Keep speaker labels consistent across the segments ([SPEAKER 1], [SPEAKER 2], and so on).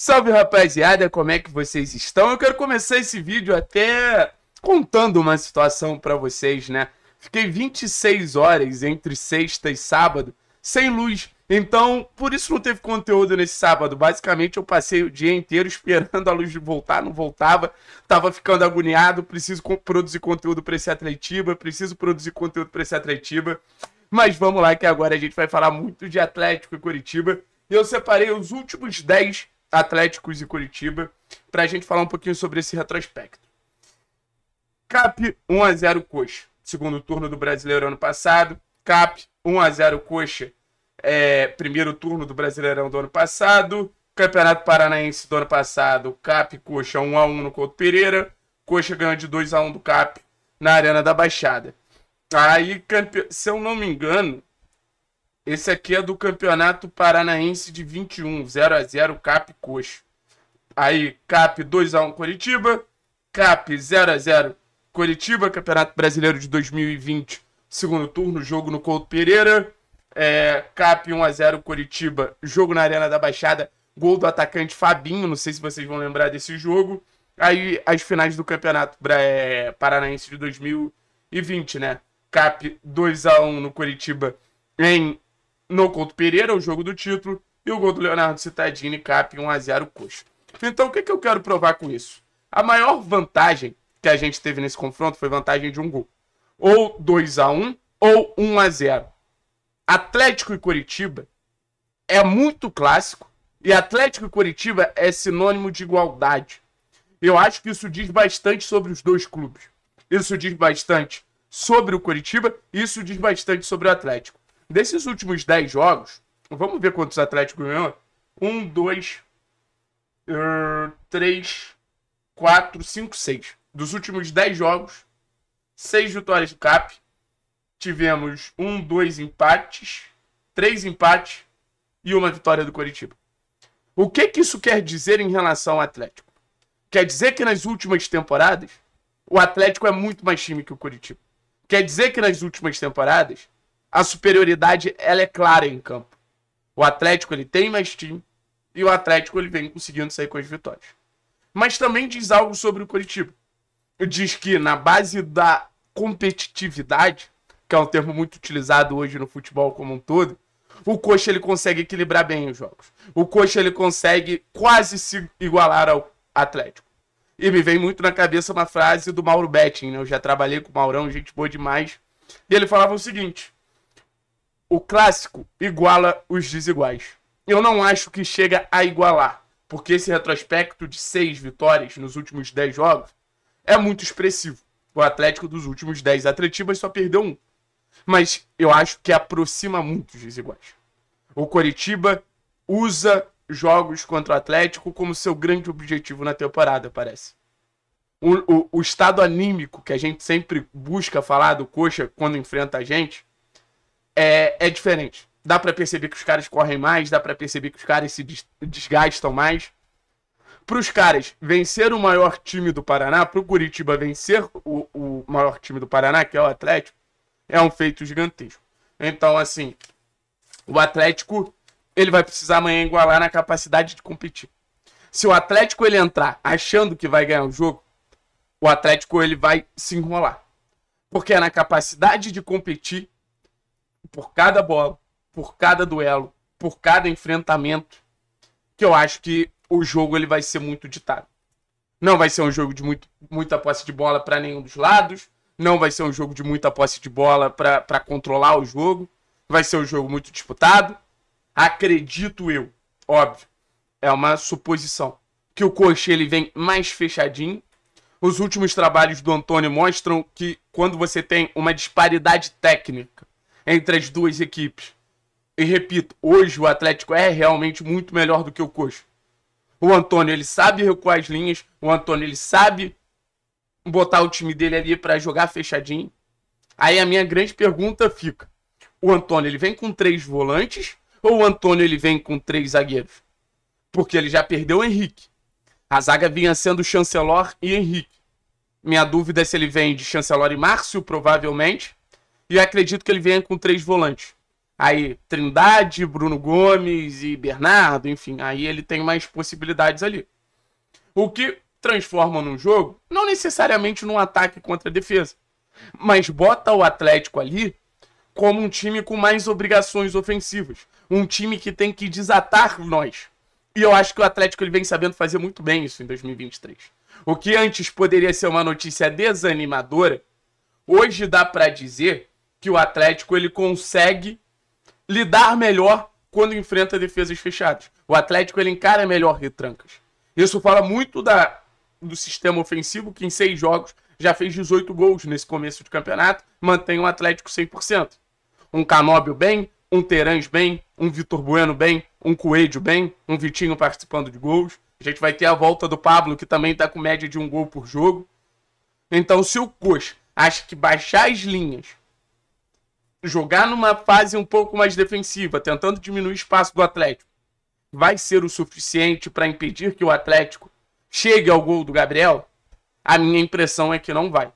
[SPEAKER 1] Salve rapaziada, como é que vocês estão? Eu quero começar esse vídeo até contando uma situação para vocês, né? Fiquei 26 horas entre sexta e sábado sem luz, então por isso não teve conteúdo nesse sábado. Basicamente eu passei o dia inteiro esperando a luz voltar, não voltava, tava ficando agoniado, preciso produzir conteúdo para esse Atletiba, preciso produzir conteúdo para esse Atletiba. Mas vamos lá que agora a gente vai falar muito de Atlético e Curitiba. E eu separei os últimos 10 Atléticos e Curitiba, para a gente falar um pouquinho sobre esse retrospecto. CAP 1x0 Coxa, segundo turno do Brasileiro ano passado. CAP 1x0 Coxa, é, primeiro turno do Brasileirão do ano passado. Campeonato Paranaense do ano passado, CAP Coxa 1x1 no Couto Pereira. Coxa ganhou de 2x1 do CAP na Arena da Baixada. Aí, se eu não me engano, esse aqui é do Campeonato Paranaense de 21, 0 a 0 Cap Coxo. Aí, Cap 2 a 1 Coritiba, Cap 0 a 0 Coritiba, Campeonato Brasileiro de 2020, segundo turno, jogo no Couto Pereira. É, Cap 1 a 0 Coritiba, jogo na Arena da Baixada, gol do atacante Fabinho, não sei se vocês vão lembrar desse jogo. Aí as finais do Campeonato é, Paranaense de 2020, né? Cap 2 a 1 no Coritiba em no Couto Pereira, o jogo do título, e o gol do Leonardo Cittadini, cap 1x0 coxa. Então o que, que eu quero provar com isso? A maior vantagem que a gente teve nesse confronto foi vantagem de um gol. Ou 2x1, ou 1x0. Atlético e Curitiba é muito clássico, e Atlético e Curitiba é sinônimo de igualdade. Eu acho que isso diz bastante sobre os dois clubes. Isso diz bastante sobre o Curitiba, isso diz bastante sobre o Atlético. Desses últimos 10 jogos, vamos ver quantos Atlético ganhou. 1, 2, 3, 4, 5, 6. Dos últimos 10 jogos, 6 vitórias do CAP. Tivemos 1, 2 empates, 3 empates e uma vitória do Coritiba. O que, que isso quer dizer em relação ao Atlético? Quer dizer que nas últimas temporadas, o Atlético é muito mais time que o Coritiba. Quer dizer que nas últimas temporadas, a superioridade ela é clara em campo. O Atlético ele tem mais time e o Atlético ele vem conseguindo sair com as vitórias. Mas também diz algo sobre o Curitiba. Diz que na base da competitividade, que é um termo muito utilizado hoje no futebol como um todo, o Coxa ele consegue equilibrar bem os jogos. O Coxa ele consegue quase se igualar ao Atlético. E me vem muito na cabeça uma frase do Mauro Betting, né? Eu já trabalhei com o Maurão, gente boa demais. E ele falava o seguinte: o clássico iguala os desiguais. Eu não acho que chega a igualar, porque esse retrospecto de seis vitórias nos últimos dez jogos é muito expressivo. O Atlético dos últimos dez atletivas só perdeu um. Mas eu acho que aproxima muito os desiguais. O Coritiba usa jogos contra o Atlético como seu grande objetivo na temporada, parece. O, o, o estado anímico que a gente sempre busca falar do Coxa quando enfrenta a gente é, é diferente. Dá para perceber que os caras correm mais, dá para perceber que os caras se desgastam mais. Para os caras vencer o maior time do Paraná, para o Curitiba vencer o, o maior time do Paraná, que é o Atlético, é um feito gigantesco. Então, assim, o Atlético ele vai precisar amanhã igualar na capacidade de competir. Se o Atlético ele entrar achando que vai ganhar o jogo, o Atlético ele vai se enrolar. Porque é na capacidade de competir por cada bola, por cada duelo, por cada enfrentamento, que eu acho que o jogo ele vai ser muito ditado. Não vai ser um jogo de muito, muita posse de bola para nenhum dos lados, não vai ser um jogo de muita posse de bola para controlar o jogo, vai ser um jogo muito disputado. Acredito eu, óbvio, é uma suposição, que o Coxa ele vem mais fechadinho. Os últimos trabalhos do Antônio mostram que quando você tem uma disparidade técnica entre as duas equipes. E repito, hoje o Atlético é realmente muito melhor do que o Coxa. O Antônio, ele sabe recuar as linhas, o Antônio, ele sabe botar o time dele ali para jogar fechadinho. Aí a minha grande pergunta fica: o Antônio, ele vem com três volantes ou o Antônio, ele vem com três zagueiros? Porque ele já perdeu o Henrique. A zaga vinha sendo Chancelor e Henrique. Minha dúvida é se ele vem de Chancelor e Márcio, provavelmente, e eu acredito que ele venha com três volantes. Aí, Trindade, Bruno Gomes e Bernardo, enfim, aí ele tem mais possibilidades ali. O que transforma num jogo, não necessariamente num ataque contra a defesa, mas bota o Atlético ali como um time com mais obrigações ofensivas, um time que tem que desatar nós. E eu acho que o Atlético ele vem sabendo fazer muito bem isso em 2023. O que antes poderia ser uma notícia desanimadora, hoje dá para dizer que o Atlético ele consegue lidar melhor quando enfrenta defesas fechadas. O Atlético ele encara melhor retrancas. Isso fala muito da, do sistema ofensivo, que em seis jogos já fez 18 gols nesse começo de campeonato, mantém o Atlético 100%. Um Canóbio bem, um Terãs bem, um Vitor Bueno bem, um Coelho bem, um Vitinho participando de gols. A gente vai ter a volta do Pablo, que também está com média de um gol por jogo. Então, se o Coxa acha que baixar as linhas jogar numa fase um pouco mais defensiva, tentando diminuir o espaço do Atlético, vai ser o suficiente para impedir que o Atlético chegue ao gol do Gabriel? A minha impressão é que não vai.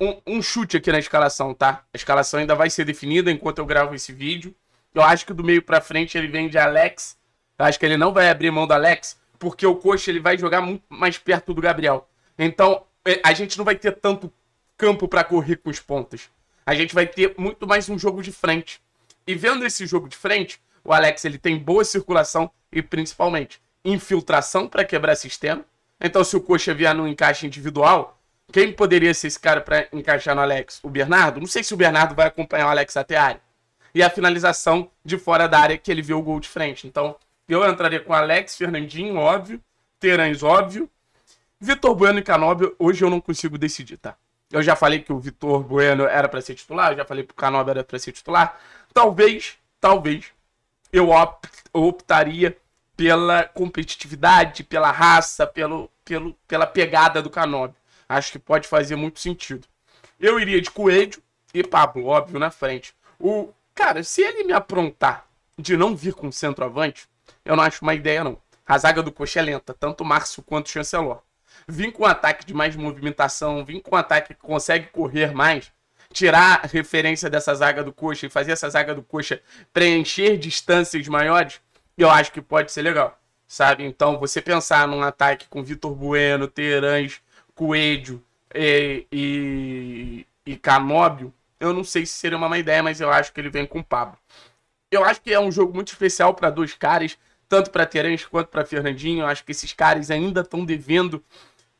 [SPEAKER 1] Um, um, chute aqui na escalação, tá? A escalação ainda vai ser definida enquanto eu gravo esse vídeo. Eu acho que do meio para frente ele vem de Alex. Eu acho que ele não vai abrir mão do Alex, porque o Coxa ele vai jogar muito mais perto do Gabriel. Então, é, a gente não vai ter tanto campo para correr com os pontas a gente vai ter muito mais um jogo de frente. E vendo esse jogo de frente, o Alex ele tem boa circulação e principalmente infiltração para quebrar sistema. Então, se o Coxa vier no encaixe individual, quem poderia ser esse cara para encaixar no Alex? O Bernardo? Não sei se o Bernardo vai acompanhar o Alex até a área. E a finalização de fora da área que ele viu o gol de frente. Então, eu entraria com Alex, Fernandinho, óbvio. Terãs, óbvio. Vitor Bueno e Canóbio, hoje eu não consigo decidir, tá? Eu já falei que o Vitor Bueno era para ser titular, eu já falei que o Canoba era para ser titular. Talvez, talvez, eu optaria pela competitividade, pela raça, pelo, pelo, pela pegada do Canobi. Acho que pode fazer muito sentido. Eu iria de Coelho e Pablo, óbvio, na frente. O Cara, se ele me aprontar de não vir com centroavante, eu não acho uma ideia, não. A zaga do Coxa é lenta, tanto o Márcio quanto o Chancelor vir com um ataque de mais movimentação, vir com um ataque que consegue correr mais, tirar referência dessa zaga do coxa e fazer essa zaga do coxa preencher distâncias maiores, eu acho que pode ser legal, sabe? Então, você pensar num ataque com Vitor Bueno, Terãs, Coelho e, e, e Canóbio, eu não sei se seria uma má ideia, mas eu acho que ele vem com o Pablo. Eu acho que é um jogo muito especial para dois caras tanto para Terence quanto para Fernandinho. Eu acho que esses caras ainda estão devendo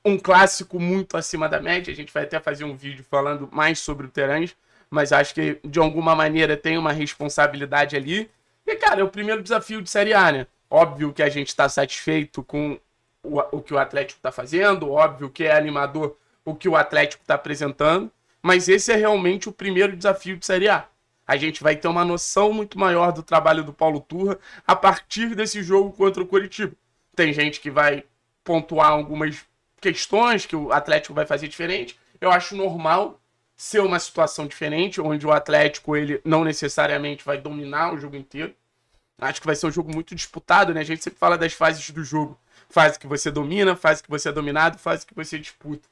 [SPEAKER 1] um clássico muito acima da média. A gente vai até fazer um vídeo falando mais sobre o Terence, mas acho que de alguma maneira tem uma responsabilidade ali. E, cara, é o primeiro desafio de Série A, né? Óbvio que a gente está satisfeito com o, o que o Atlético está fazendo, óbvio que é animador o que o Atlético está apresentando, mas esse é realmente o primeiro desafio de Série A. A gente vai ter uma noção muito maior do trabalho do Paulo Turra a partir desse jogo contra o Curitiba. Tem gente que vai pontuar algumas questões que o Atlético vai fazer diferente. Eu acho normal ser uma situação diferente, onde o Atlético ele não necessariamente vai dominar o jogo inteiro. Acho que vai ser um jogo muito disputado, né? A gente sempre fala das fases do jogo. Fase que você domina, fase que você é dominado, fase que você disputa.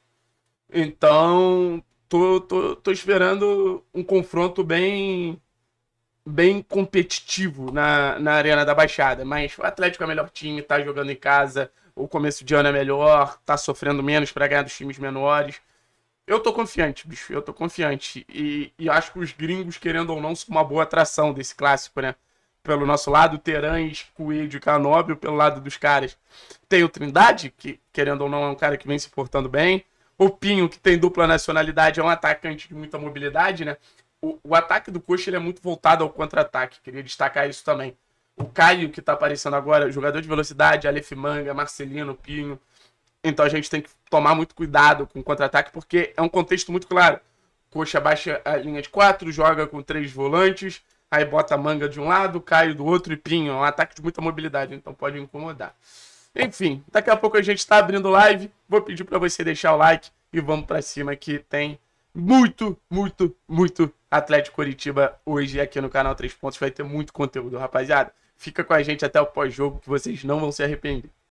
[SPEAKER 1] Então, tô, tô, tô esperando um confronto bem bem competitivo na, na Arena da Baixada, mas o Atlético é o melhor time, tá jogando em casa, o começo de ano é melhor, tá sofrendo menos para ganhar dos times menores. Eu tô confiante, bicho, eu tô confiante. E, e acho que os gringos, querendo ou não, são uma boa atração desse clássico, né? Pelo nosso lado, Terães, Coelho e Canóbio, pelo lado dos caras. Tem o Trindade, que, querendo ou não, é um cara que vem se portando bem. O Pinho, que tem dupla nacionalidade, é um atacante de muita mobilidade, né? O, o ataque do Coxa ele é muito voltado ao contra-ataque, queria destacar isso também. O Caio, que tá aparecendo agora, jogador de velocidade, Aleph Manga, Marcelino, Pinho. Então a gente tem que tomar muito cuidado com o contra-ataque, porque é um contexto muito claro. Coxa baixa a linha de quatro, joga com três volantes, aí bota a manga de um lado, Caio do outro e Pinho. É um ataque de muita mobilidade, então pode incomodar. Enfim, daqui a pouco a gente está abrindo live. Vou pedir para você deixar o like e vamos para cima que tem muito, muito, muito Atlético Curitiba hoje aqui no canal Três Pontos. Vai ter muito conteúdo, rapaziada. Fica com a gente até o pós-jogo que vocês não vão se arrepender.